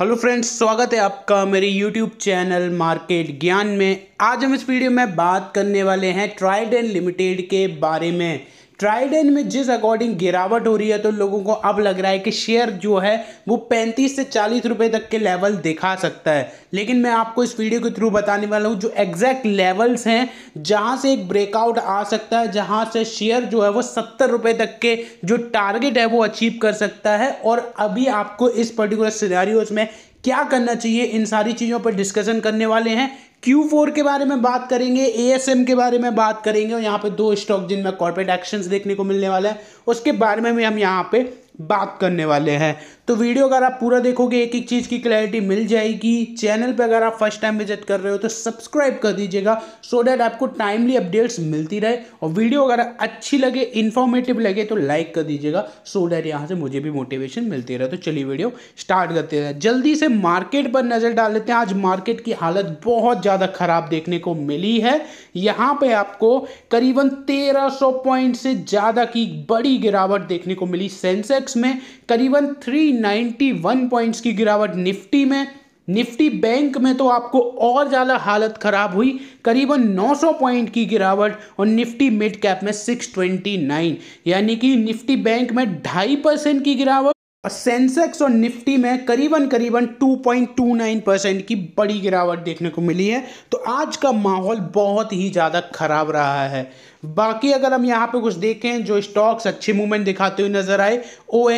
hello friends स्वागत है आपका मेरे यूट्यूब चैनल मार्केट ज्ञान में आज हम इस वीडियो में बात करने वाले हैं ट्राइड एंड लिमिटेड के बारे में ट्राइडेन में जिस अकॉर्डिंग गिरावट हो रही है तो लोगों को अब लग रहा है कि शेयर जो है वो 35 से 40 रुपए तक के लेवल दिखा सकता है लेकिन मैं आपको इस वीडियो के थ्रू बताने वाला हूँ जो एग्जैक्ट लेवल्स हैं जहाँ से एक ब्रेकआउट आ सकता है जहाँ से शेयर जो है वो सत्तर रुपये तक के जो टारगेट है वो अचीव कर सकता है और अभी आपको इस पर्टिकुलर सिनारियोज में क्या करना चाहिए इन सारी चीज़ों पर डिस्कशन करने वाले हैं Q4 के बारे में बात करेंगे ASM के बारे में बात करेंगे और यहाँ पे दो स्टॉक जिनमें कॉर्पोरेट एक्शंस देखने को मिलने वाला है उसके बारे में भी हम यहाँ पे बात करने वाले हैं तो वीडियो अगर आप पूरा देखोगे एक एक चीज़ की क्लैरिटी मिल जाएगी चैनल पर अगर आप फर्स्ट टाइम विजिट कर रहे हो तो सब्सक्राइब कर दीजिएगा सो डैट आपको टाइमली अपडेट्स मिलती रहे और वीडियो अगर अच्छी लगे इन्फॉर्मेटिव लगे तो लाइक कर दीजिएगा सो डैट यहाँ से मुझे भी मोटिवेशन मिलती रहे तो चलिए वीडियो स्टार्ट करते रहे जल्दी से मार्केट पर नज़र डाल लेते हैं आज मार्केट की हालत बहुत ज़्यादा ख़राब देखने को मिली है यहाँ पे आपको करीबन 1300 पॉइंट से ज़्यादा की बड़ी गिरावट देखने को मिली सेंसेक्स में करीबन थ्री 91 पॉइंट्स की गिरावट निफ्टी में निफ्टी बैंक में तो आपको और ज़्यादा हालत ख़राब हुई करीबन 900 पॉइंट की गिरावट और निफ्टी मिड कैप में 629 यानी कि निफ्टी बैंक में ढाई परसेंट की गिरावट सेंसेक्स और निफ्टी में करीबन करीबन 2.29 परसेंट की बड़ी गिरावट देखने को मिली है तो आज का माहौल बहुत ही ज़्यादा ख़राब रहा है बाकी अगर हम यहाँ पे कुछ देखें जो स्टॉक्स अच्छे मूवमेंट दिखाते हुए नज़र आए ओ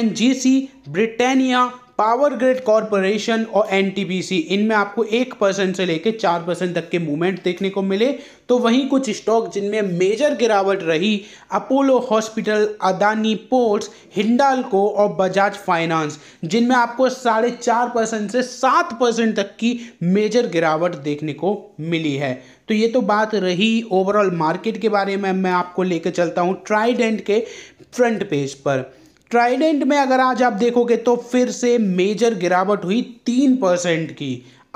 ब्रिटानिया पावर ग्रिड कॉरपोरेशन और एन इनमें आपको एक परसेंट से लेकर चार परसेंट तक के मूवमेंट देखने को मिले तो वहीं कुछ स्टॉक जिनमें मेजर गिरावट रही Apollo hospital Adani ports Hindalco और बजाज फाइनेंस जिनमें आपको साढ़े चार परसेंट से सात परसेंट तक की मेजर गिरावट देखने को मिली है तो ये तो बात रही ओवरऑल मार्केट के बारे में मैं आपको लेकर चलता हूँ ट्राइडेंट के फ्रंट पेज पर ट्राइडेंट में अगर आज आप देखोगे तो फिर से मेजर गिरावट हुई तीन परसेंट की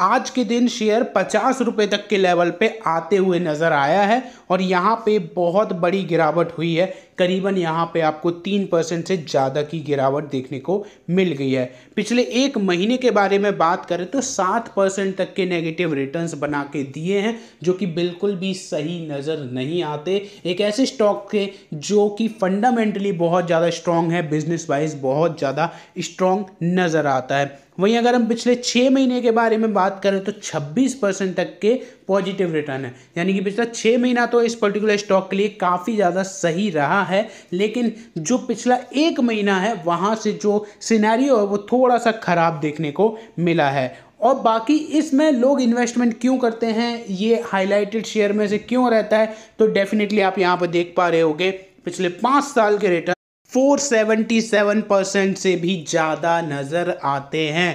आज के दिन शेयर पचास रुपये तक के लेवल पे आते हुए नज़र आया है और यहाँ पे बहुत बड़ी गिरावट हुई है करीबन यहाँ पे आपको तीन परसेंट से ज़्यादा की गिरावट देखने को मिल गई है पिछले एक महीने के बारे में बात करें तो सात परसेंट तक के नेगेटिव रिटर्न्स बना के दिए हैं जो कि बिल्कुल भी सही नज़र नहीं आते एक ऐसे स्टॉक के जो कि फंडामेंटली बहुत ज़्यादा स्ट्रांग है बिजनेस वाइज बहुत ज़्यादा स्ट्रांग नज़र आता है वहीं अगर हम पिछले छः महीने के बारे में बात करें तो 26 परसेंट तक के पॉजिटिव रिटर्न है यानी कि पिछला छः महीना तो इस पर्टिकुलर स्टॉक के लिए काफ़ी ज़्यादा सही रहा है लेकिन जो पिछला एक महीना है वहाँ से जो सिनेरियो है वो थोड़ा सा ख़राब देखने को मिला है और बाकी इसमें लोग इन्वेस्टमेंट क्यों करते हैं ये हाईलाइटेड शेयर में से क्यों रहता है तो डेफिनेटली आप यहाँ पर देख पा रहे होगे पिछले पाँच साल के रिटर्न 477 परसेंट से भी ज़्यादा नज़र आते हैं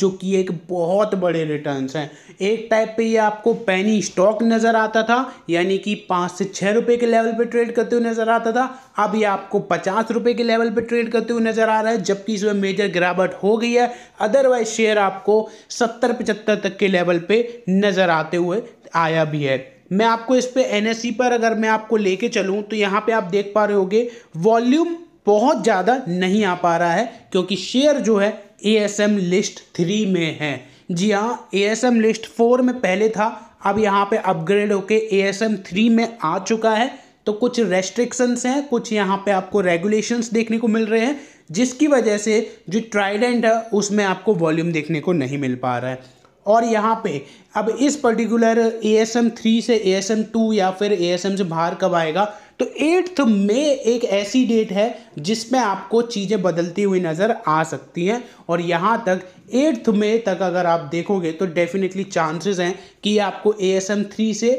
जो कि एक बहुत बड़े रिटर्न्स हैं एक टाइप पे ये आपको पैनी स्टॉक नज़र आता था यानी कि पाँच से छः रुपये के लेवल पे ट्रेड करते हुए नज़र आता था अब ये आपको पचास रुपए के लेवल पे ट्रेड करते हुए नज़र आ रहा है जबकि इसमें मेजर गिरावट हो गई है अदरवाइज शेयर आपको सत्तर पचहत्तर तक के लेवल पर नज़र आते हुए आया भी है मैं आपको इस पर एन e पर अगर मैं आपको लेके चलूँ तो यहाँ पर आप देख पा रहे होगे वॉल्यूम बहुत ज़्यादा नहीं आ पा रहा है क्योंकि शेयर जो है A S M list three में है जी हाँ A S M list four में पहले था अब यहाँ पे अपग्रेड होके ए एस एम थ्री में आ चुका है तो कुछ रेस्ट्रिक्शंस हैं कुछ यहाँ पे आपको रेगुलेशंस देखने को मिल रहे हैं जिसकी वजह से जो ट्राइडेंट है उसमें आपको वॉल्यूम देखने को नहीं मिल पा रहा है और यहाँ पे अब इस particular A S M three से ए एस एम टू या फिर ए एस एम से बाहर कब आएगा तो एट्थ मे एक ऐसी डेट है जिसमें आपको चीज़ें बदलती हुई नज़र आ सकती हैं और यहाँ तक एट्थ मे तक अगर आप देखोगे तो डेफिनेटली चांसेस हैं कि आपको ए एस एम थ्री से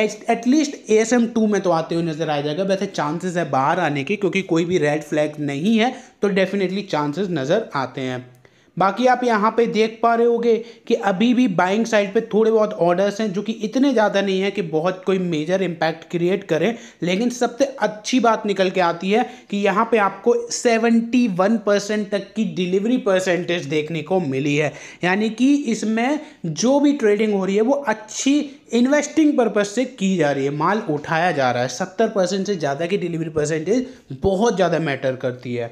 at least A S M two में तो आते हुए नज़र आ जाएगा वैसे चांसेस है बाहर आने के क्योंकि कोई भी रेड फ्लैग नहीं है तो डेफिनेटली चांसेस नज़र आते हैं बाकी आप यहाँ पे देख पा रहे होगे कि अभी भी बाइंग साइड पे थोड़े बहुत ऑर्डर्स हैं जो कि इतने ज़्यादा नहीं है कि बहुत कोई मेजर इम्पैक्ट क्रिएट करें लेकिन सबसे अच्छी बात निकल के आती है कि यहाँ पे आपको 71 परसेंट तक की डिलीवरी परसेंटेज देखने को मिली है यानी कि इसमें जो भी ट्रेडिंग हो रही है वो अच्छी इन्वेस्टिंग पर्पज से की जा रही है माल उठाया जा रहा है सत्तर परसेंट से ज़्यादा की डिलीवरी परसेंटेज बहुत ज़्यादा मैटर करती है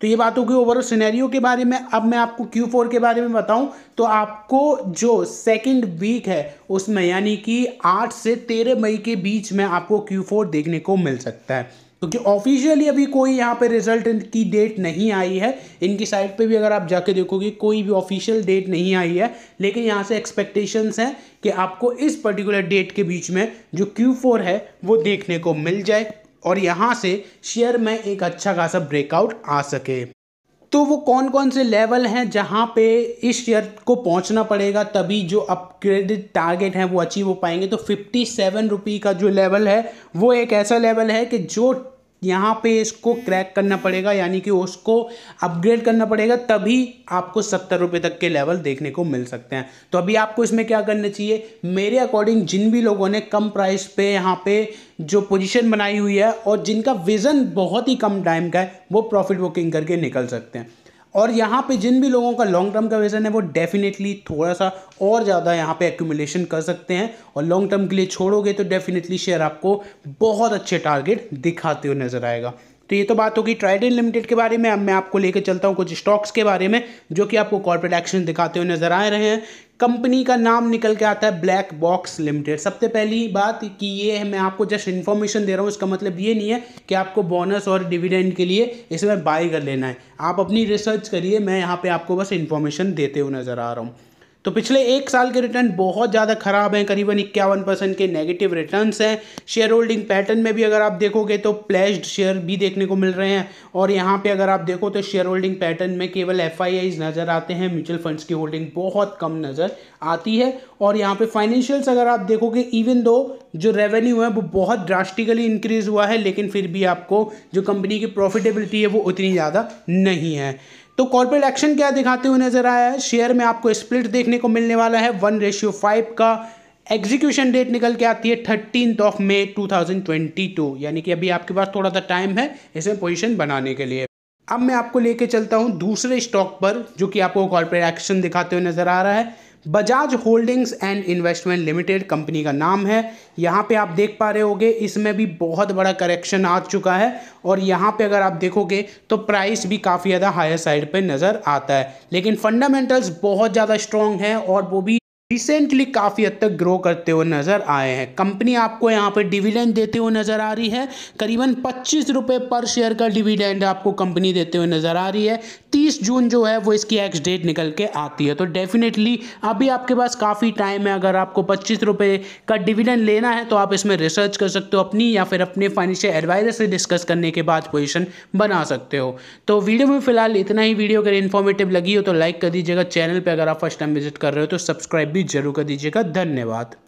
तो ये बात होगी ओवरऑल सिनेरियो के बारे में अब मैं आपको क्यू फोर के बारे में बताऊं तो आपको जो सेकंड वीक है उसमें यानी कि आठ से तेरह मई के बीच में आपको क्यू फोर देखने को मिल सकता है क्योंकि तो ऑफिशियली अभी कोई यहाँ पे रिजल्ट की डेट नहीं आई है इनकी साइट पे भी अगर आप जाके देखोगे कोई भी ऑफिशियल डेट नहीं आई है लेकिन यहाँ से एक्सपेक्टेशंस हैं कि आपको इस पर्टिकुलर डेट के बीच में जो Q4 है वो देखने को मिल जाए और यहाँ से शेयर में एक अच्छा खासा ब्रेकआउट आ सके तो वो कौन कौन से लेवल हैं जहाँ पे इस शेयर को पहुँचना पड़ेगा तभी जो अपग्रेडेड टारगेट हैं वो अचीव हो पाएंगे तो फिफ्टी सेवन रुपी का जो लेवल है वो एक ऐसा लेवल है कि जो यहाँ पे इसको क्रैक करना पड़ेगा यानी कि उसको अपग्रेड करना पड़ेगा तभी आपको सत्तर रुपये तक के लेवल देखने को मिल सकते हैं तो अभी आपको इसमें क्या करना चाहिए मेरे अकॉर्डिंग जिन भी लोगों ने कम प्राइस पे यहाँ पे जो पोजीशन बनाई हुई है और जिनका विज़न बहुत ही कम टाइम का है वो प्रॉफिट बुकिंग करके निकल सकते हैं और यहाँ पे जिन भी लोगों का लॉन्ग टर्म का विजन है वो डेफिनेटली थोड़ा सा और ज़्यादा यहाँ पे एक्यूमुलेशन कर सकते हैं और लॉन्ग टर्म के लिए छोड़ोगे तो डेफिनेटली शेयर आपको बहुत अच्छे टारगेट दिखाते हुए नज़र आएगा तो ये तो बात होगी ट्राइडेंट लिमिटेड के बारे में अब मैं आपको लेकर चलता हूँ कुछ स्टॉक्स के बारे में जो कि आपको कॉर्पोरेट एक्शन दिखाते हुए नजर आ रहे हैं कंपनी का नाम निकल के आता है ब्लैक बॉक्स लिमिटेड सबसे पहली बात कि ये है मैं आपको जस्ट इन्फॉर्मेशन दे रहा हूँ इसका मतलब ये नहीं है कि आपको बोनस और डिविडेंड के लिए इसमें बाय कर लेना है आप अपनी रिसर्च करिए मैं यहाँ पे आपको बस इन्फॉर्मेशन देते हुए नज़र आ रहा हूँ तो पिछले एक साल के रिटर्न बहुत ज़्यादा खराब हैं करीबन इक्यावन परसेंट के नेगेटिव रिटर्न हैं शेयर होल्डिंग पैटर्न में भी अगर आप देखोगे तो प्लेस्ड शेयर भी देखने को मिल रहे हैं और यहाँ पे अगर आप देखो तो शेयर होल्डिंग पैटर्न में केवल एफ नज़र आते हैं म्यूचुअल फंड्स की होल्डिंग बहुत कम नज़र आती है और यहाँ पे फाइनेंशियल्स अगर आप देखोगे इवन दो जो रेवेन्यू है वो बहुत ड्रास्टिकली इंक्रीज हुआ है लेकिन फिर भी आपको जो कंपनी की प्रॉफिटेबिलिटी है वो उतनी ज़्यादा नहीं है तो कॉर्पोरेट एक्शन क्या दिखाते हुए नजर आया है शेयर में आपको स्प्लिट देखने को मिलने वाला है वन रेशियो फाइव का एग्जीक्यूशन डेट निकल के आती है थर्टीन ऑफ मे 2022 यानी कि अभी आपके पास थोड़ा सा टाइम है इसमें पोजीशन बनाने के लिए अब मैं आपको लेके चलता हूँ दूसरे स्टॉक पर जो कि आपको कॉर्पोरेट एक्शन दिखाते हुए नजर आ रहा है Bajaj holdings and investment limited company का नाम है यहाँ पे आप देख पा रहे होगे इसमें भी बहुत बड़ा करेक्शन आ चुका है और यहाँ पे अगर आप देखोगे तो प्राइस भी काफ़ी ज़्यादा हायर साइड पे नज़र आता है लेकिन फंडामेंटल्स बहुत ज़्यादा स्ट्रॉन्ग है और वो भी रिसेंटली काफ़ी हद तक ग्रो करते हुए नज़र आए हैं कंपनी आपको यहाँ पे डिविडेंड देते हुए नज़र आ रही है करीबन पच्चीस रुपये पर शेयर का डिविडेंड आपको कंपनी देते हुए नज़र आ रही है तीस जून जो है वो इसकी एक्स डेट निकल के आती है तो डेफिनेटली अभी आपके पास काफ़ी टाइम है अगर आपको पच्चीस रुपये का डिविडेंड लेना है तो आप इसमें रिसर्च कर सकते हो अपनी या फिर अपने फाइनेंशियल एडवाइज़र से डिस्कस करने के बाद पोजिशन बना सकते हो तो वीडियो में फिलहाल इतना ही वीडियो अगर इन्फॉर्मेटिव लगी हो तो लाइक कर दीजिएगा चैनल पर अगर आप फर्स्ट टाइम विजिट कर रहे हो तो सब्सक्राइब भी जरूर कर दीजिएगा धन्यवाद